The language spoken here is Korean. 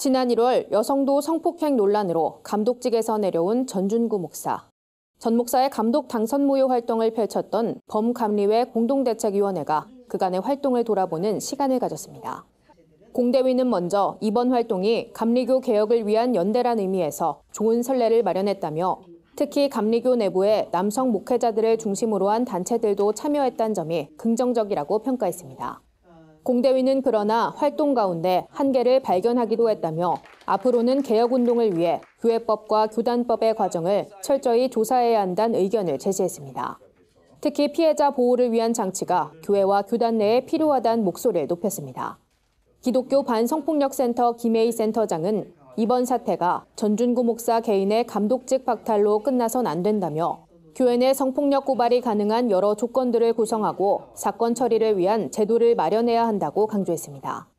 지난 1월 여성도 성폭행 논란으로 감독직에서 내려온 전준구 목사. 전 목사의 감독 당선 무효 활동을 펼쳤던 범감리회 공동대책위원회가 그간의 활동을 돌아보는 시간을 가졌습니다. 공대위는 먼저 이번 활동이 감리교 개혁을 위한 연대란 의미에서 좋은 선례를 마련했다며 특히 감리교 내부의 남성 목회자들을 중심으로 한 단체들도 참여했다는 점이 긍정적이라고 평가했습니다. 공대위는 그러나 활동 가운데 한계를 발견하기도 했다며 앞으로는 개혁운동을 위해 교회법과 교단법의 과정을 철저히 조사해야 한다는 의견을 제시했습니다. 특히 피해자 보호를 위한 장치가 교회와 교단 내에 필요하다는 목소리를 높였습니다. 기독교 반성폭력센터 김혜희 센터장은 이번 사태가 전준구 목사 개인의 감독직 박탈로 끝나선 안 된다며 교회 내 성폭력 고발이 가능한 여러 조건들을 구성하고 사건 처리를 위한 제도를 마련해야 한다고 강조했습니다.